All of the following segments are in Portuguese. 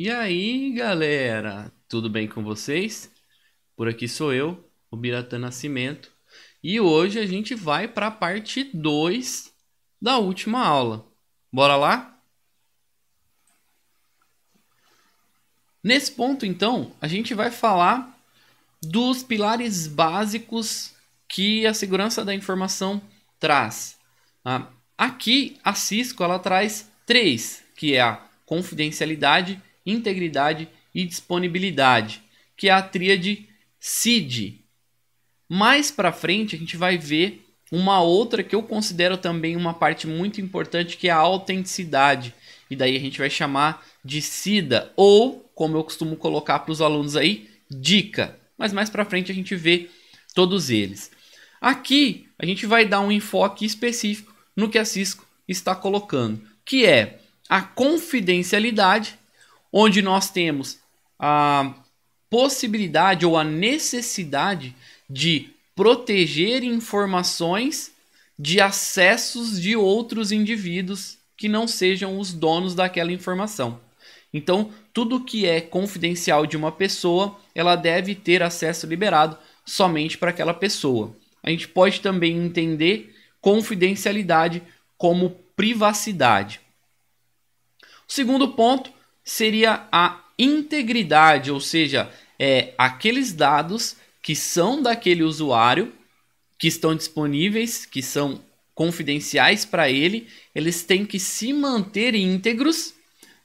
E aí, galera, tudo bem com vocês? Por aqui sou eu, o Biratã Nascimento, e hoje a gente vai para a parte 2 da última aula. Bora lá? Nesse ponto, então, a gente vai falar dos pilares básicos que a segurança da informação traz. Ah, aqui, a Cisco ela traz três, que é a confidencialidade, integridade e disponibilidade, que é a tríade SID. Mais para frente a gente vai ver uma outra que eu considero também uma parte muito importante que é a autenticidade. E daí a gente vai chamar de SIDA ou, como eu costumo colocar para os alunos aí, dica. Mas mais para frente a gente vê todos eles. Aqui a gente vai dar um enfoque específico no que a Cisco está colocando, que é a confidencialidade onde nós temos a possibilidade ou a necessidade de proteger informações de acessos de outros indivíduos que não sejam os donos daquela informação. Então, tudo que é confidencial de uma pessoa, ela deve ter acesso liberado somente para aquela pessoa. A gente pode também entender confidencialidade como privacidade. O segundo ponto seria a integridade, ou seja, é, aqueles dados que são daquele usuário, que estão disponíveis, que são confidenciais para ele, eles têm que se manter íntegros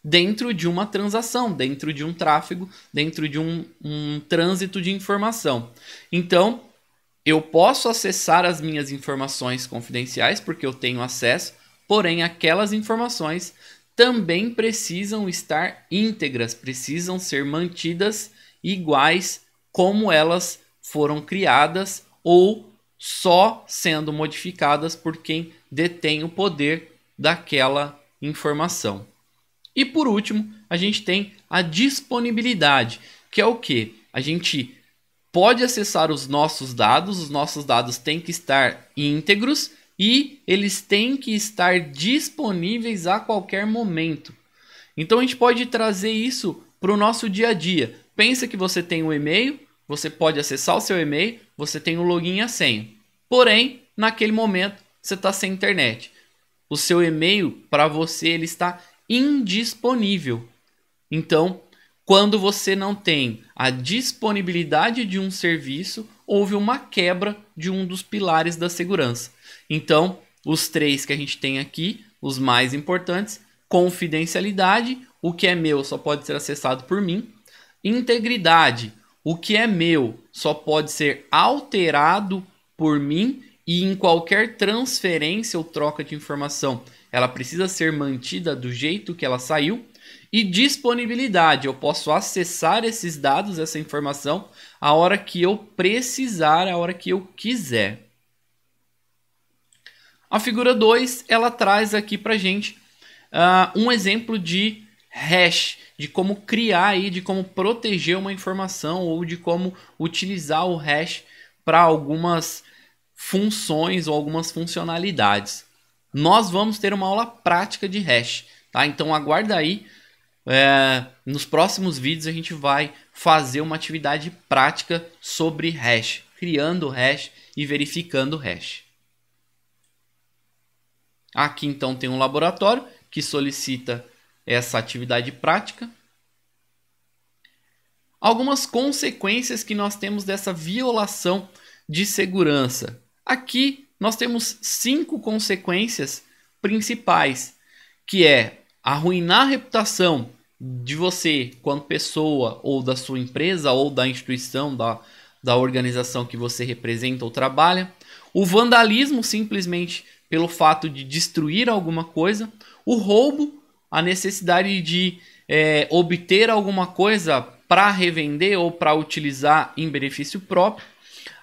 dentro de uma transação, dentro de um tráfego, dentro de um, um trânsito de informação. Então, eu posso acessar as minhas informações confidenciais porque eu tenho acesso, porém aquelas informações também precisam estar íntegras, precisam ser mantidas iguais como elas foram criadas ou só sendo modificadas por quem detém o poder daquela informação. E por último, a gente tem a disponibilidade, que é o que? A gente pode acessar os nossos dados, os nossos dados têm que estar íntegros e eles têm que estar disponíveis a qualquer momento. Então a gente pode trazer isso para o nosso dia a dia. Pensa que você tem um e-mail, você pode acessar o seu e-mail, você tem o um login e a senha. Porém, naquele momento você está sem internet. O seu e-mail para você ele está indisponível. Então quando você não tem a disponibilidade de um serviço, houve uma quebra de um dos pilares da segurança. Então, os três que a gente tem aqui, os mais importantes: confidencialidade, o que é meu só pode ser acessado por mim, integridade, o que é meu só pode ser alterado por mim e em qualquer transferência ou troca de informação, ela precisa ser mantida do jeito que ela saiu e disponibilidade. Eu posso acessar esses dados, essa informação, a hora que eu precisar, a hora que eu quiser. A figura 2, ela traz aqui para gente uh, um exemplo de hash, de como criar e de como proteger uma informação ou de como utilizar o hash para algumas funções ou algumas funcionalidades. Nós vamos ter uma aula prática de hash, tá? Então aguarda aí é, nos próximos vídeos a gente vai fazer uma atividade prática sobre hash, criando hash e verificando hash. Aqui então tem um laboratório que solicita essa atividade prática. Algumas consequências que nós temos dessa violação de segurança. Aqui nós temos cinco consequências principais, que é arruinar a reputação de você quanto pessoa ou da sua empresa ou da instituição, da, da organização que você representa ou trabalha, o vandalismo simplesmente pelo fato de destruir alguma coisa, o roubo, a necessidade de é, obter alguma coisa para revender ou para utilizar em benefício próprio,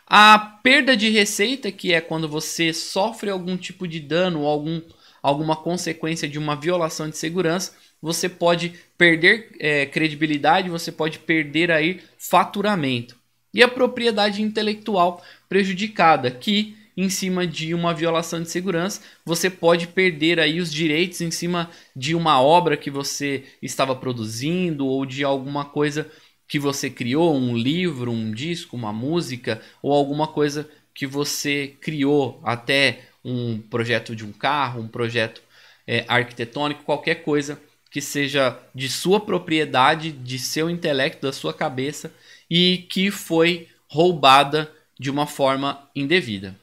a perda de receita, que é quando você sofre algum tipo de dano, algum alguma consequência de uma violação de segurança, você pode perder é, credibilidade, você pode perder aí faturamento. E a propriedade intelectual prejudicada, que em cima de uma violação de segurança, você pode perder aí os direitos em cima de uma obra que você estava produzindo ou de alguma coisa que você criou, um livro, um disco, uma música ou alguma coisa que você criou até um projeto de um carro, um projeto é, arquitetônico, qualquer coisa que seja de sua propriedade, de seu intelecto, da sua cabeça e que foi roubada de uma forma indevida.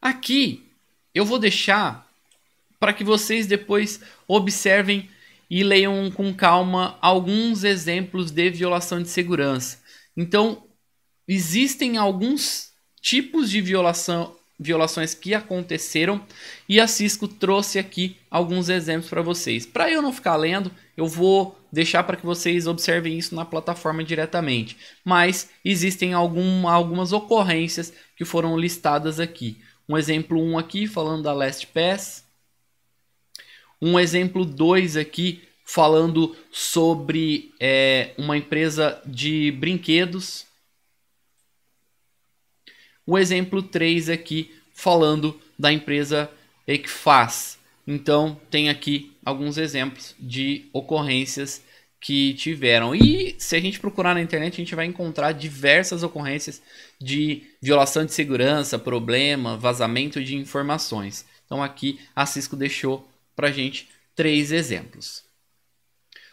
Aqui eu vou deixar para que vocês depois observem e leiam com calma alguns exemplos de violação de segurança. Então, existem alguns tipos de violação, violações que aconteceram e a Cisco trouxe aqui alguns exemplos para vocês. Para eu não ficar lendo, eu vou deixar para que vocês observem isso na plataforma diretamente. Mas existem algum, algumas ocorrências que foram listadas aqui. Um exemplo 1 um aqui falando da LastPass. Um exemplo 2 aqui falando sobre é, uma empresa de brinquedos o exemplo 3 aqui falando da empresa faz Então, tem aqui alguns exemplos de ocorrências que tiveram. E se a gente procurar na internet, a gente vai encontrar diversas ocorrências de violação de segurança, problema, vazamento de informações. Então, aqui a Cisco deixou para a gente três exemplos.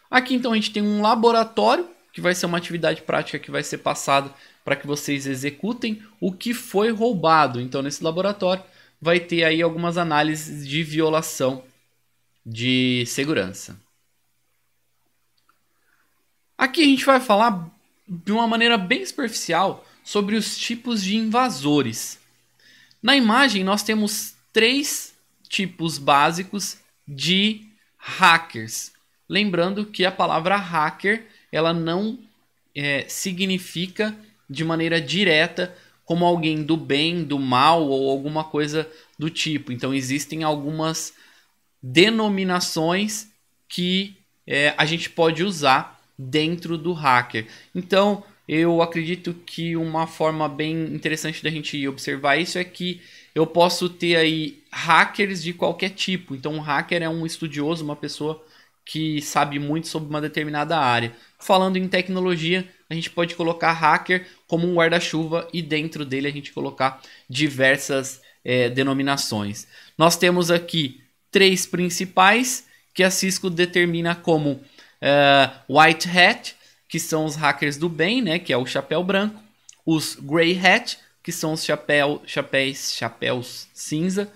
Aqui, então, a gente tem um laboratório, que vai ser uma atividade prática que vai ser passada para que vocês executem o que foi roubado. Então, nesse laboratório, vai ter aí algumas análises de violação de segurança. Aqui a gente vai falar de uma maneira bem superficial sobre os tipos de invasores. Na imagem, nós temos três tipos básicos de hackers. Lembrando que a palavra hacker ela não é, significa de maneira direta como alguém do bem, do mal ou alguma coisa do tipo. Então existem algumas denominações que é, a gente pode usar dentro do hacker. Então eu acredito que uma forma bem interessante da gente observar isso é que eu posso ter aí hackers de qualquer tipo. Então um hacker é um estudioso, uma pessoa que sabe muito sobre uma determinada área. Falando em tecnologia, a gente pode colocar hacker como um guarda-chuva e dentro dele a gente colocar diversas é, denominações. Nós temos aqui três principais que a Cisco determina como é, White Hat, que são os hackers do bem, né, que é o chapéu branco, os Grey Hat, que são os chapéu, chapéus, chapéus cinza,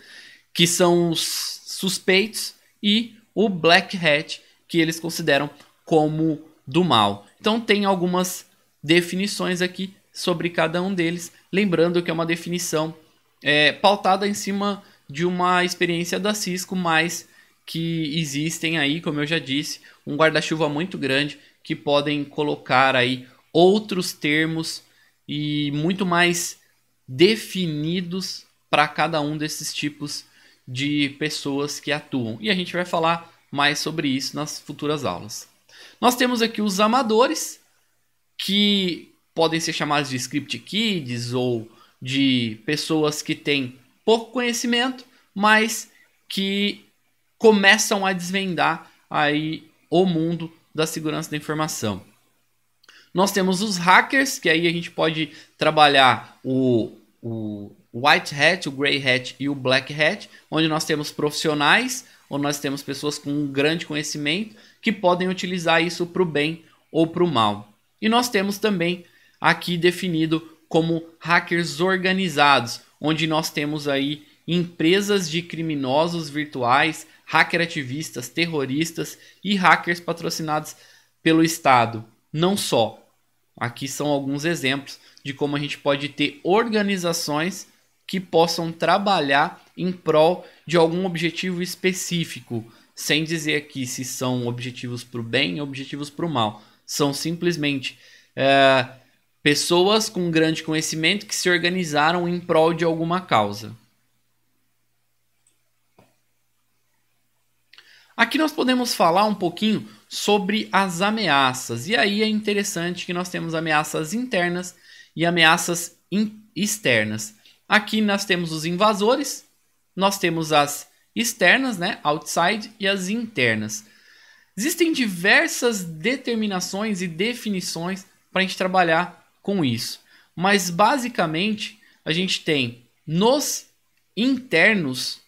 que são os suspeitos, e o Black Hat, que eles consideram como do mal. Então tem algumas definições aqui sobre cada um deles, lembrando que é uma definição é, pautada em cima de uma experiência da Cisco, mas que existem aí, como eu já disse, um guarda-chuva muito grande que podem colocar aí outros termos e muito mais definidos para cada um desses tipos de pessoas que atuam. E a gente vai falar mais sobre isso nas futuras aulas. Nós temos aqui os amadores, que podem ser chamados de script kids ou de pessoas que têm pouco conhecimento, mas que começam a desvendar aí o mundo da segurança da informação. Nós temos os hackers, que aí a gente pode trabalhar o, o white hat, o gray hat e o black hat, onde nós temos profissionais, onde nós temos pessoas com um grande conhecimento que podem utilizar isso para o bem ou para o mal. E nós temos também aqui definido como hackers organizados, onde nós temos aí empresas de criminosos virtuais, hacker ativistas, terroristas e hackers patrocinados pelo Estado. Não só. Aqui são alguns exemplos de como a gente pode ter organizações que possam trabalhar em prol de algum objetivo específico sem dizer aqui se são objetivos para o bem ou objetivos para o mal. São simplesmente é, pessoas com grande conhecimento que se organizaram em prol de alguma causa. Aqui nós podemos falar um pouquinho sobre as ameaças. E aí é interessante que nós temos ameaças internas e ameaças externas. Aqui nós temos os invasores, nós temos as externas, né, outside, e as internas. Existem diversas determinações e definições para a gente trabalhar com isso, mas basicamente a gente tem nos internos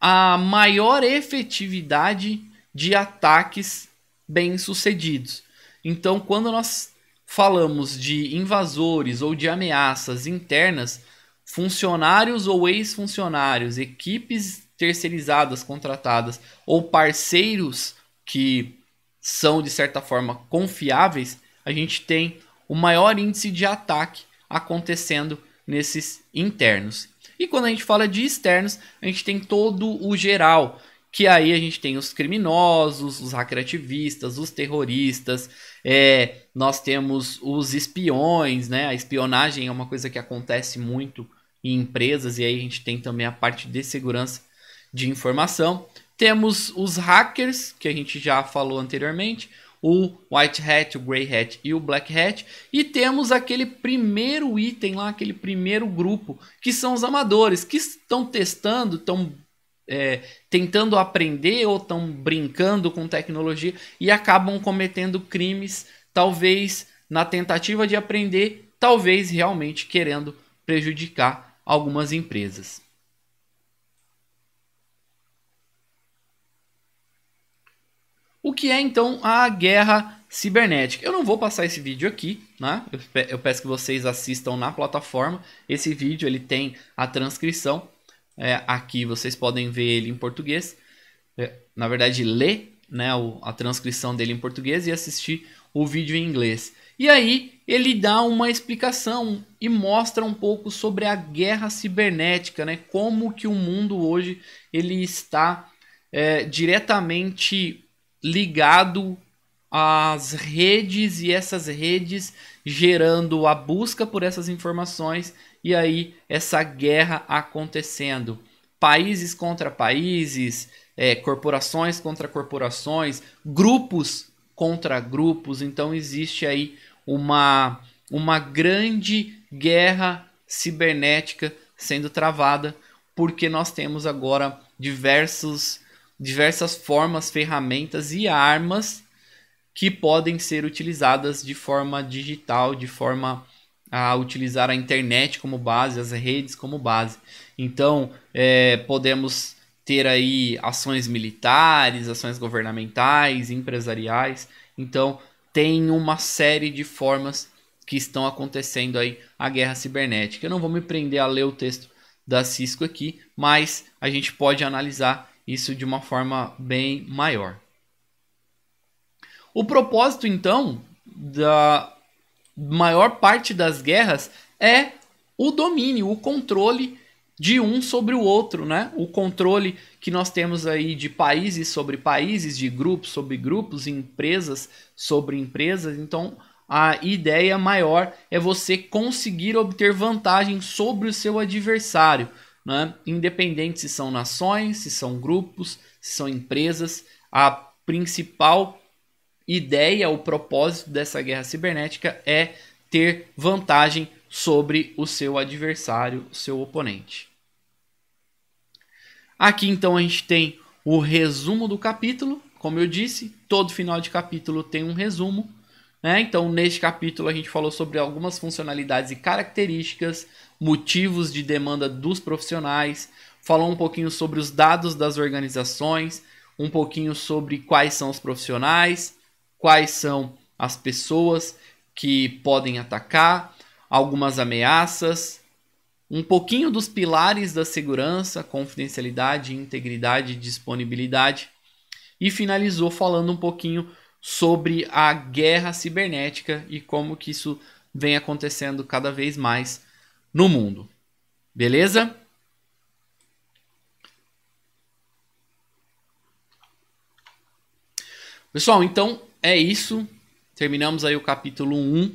a maior efetividade de ataques bem-sucedidos. Então, quando nós falamos de invasores ou de ameaças internas, funcionários ou ex-funcionários, equipes terceirizadas, contratadas ou parceiros que são de certa forma confiáveis, a gente tem o maior índice de ataque acontecendo nesses internos. E quando a gente fala de externos, a gente tem todo o geral, que aí a gente tem os criminosos, os hackerativistas, os terroristas, é, nós temos os espiões, né? A espionagem é uma coisa que acontece muito em empresas, e aí a gente tem também a parte de segurança de informação. Temos os hackers, que a gente já falou anteriormente, o White Hat, o Grey Hat e o Black Hat. E temos aquele primeiro item lá, aquele primeiro grupo, que são os amadores, que estão testando, estão é, tentando aprender ou estão brincando com tecnologia e acabam cometendo crimes, talvez na tentativa de aprender, talvez realmente querendo prejudicar algumas empresas. que é então a guerra cibernética. Eu não vou passar esse vídeo aqui, né? Eu peço que vocês assistam na plataforma. Esse vídeo ele tem a transcrição. É, aqui vocês podem ver ele em português. É, na verdade, ler né, a transcrição dele em português e assistir o vídeo em inglês. E aí ele dá uma explicação e mostra um pouco sobre a guerra cibernética, né? Como que o mundo hoje ele está é, diretamente ligado às redes e essas redes gerando a busca por essas informações e aí essa guerra acontecendo. Países contra países, é, corporações contra corporações, grupos contra grupos. Então existe aí uma, uma grande guerra cibernética sendo travada, porque nós temos agora diversos diversas formas, ferramentas e armas que podem ser utilizadas de forma digital, de forma a utilizar a internet como base, as redes como base. Então, é, podemos ter aí ações militares, ações governamentais, empresariais. Então, tem uma série de formas que estão acontecendo aí a guerra cibernética. Eu não vou me prender a ler o texto da Cisco aqui, mas a gente pode analisar isso de uma forma bem maior. O propósito, então, da maior parte das guerras é o domínio, o controle de um sobre o outro, né? O controle que nós temos aí de países sobre países, de grupos sobre grupos, empresas sobre empresas. Então, a ideia maior é você conseguir obter vantagem sobre o seu adversário né? independente se são nações, se são grupos, se são empresas, a principal ideia, o propósito dessa guerra cibernética é ter vantagem sobre o seu adversário, o seu oponente. Aqui então a gente tem o resumo do capítulo, como eu disse, todo final de capítulo tem um resumo. Né? Então, neste capítulo, a gente falou sobre algumas funcionalidades e características, motivos de demanda dos profissionais, falou um pouquinho sobre os dados das organizações, um pouquinho sobre quais são os profissionais, quais são as pessoas que podem atacar, algumas ameaças, um pouquinho dos pilares da segurança, confidencialidade, integridade disponibilidade, e finalizou falando um pouquinho sobre a guerra cibernética e como que isso vem acontecendo cada vez mais no mundo. Beleza? Pessoal, então é isso. Terminamos aí o capítulo 1.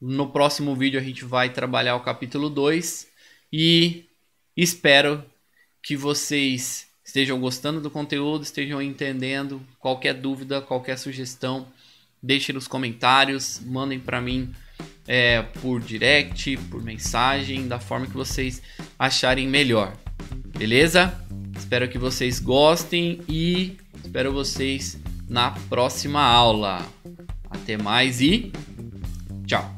No próximo vídeo a gente vai trabalhar o capítulo 2 e espero que vocês estejam gostando do conteúdo, estejam entendendo. Qualquer dúvida, qualquer sugestão, deixem nos comentários, mandem para mim é, por direct, por mensagem, da forma que vocês acharem melhor. Beleza? Espero que vocês gostem e espero vocês na próxima aula. Até mais e tchau!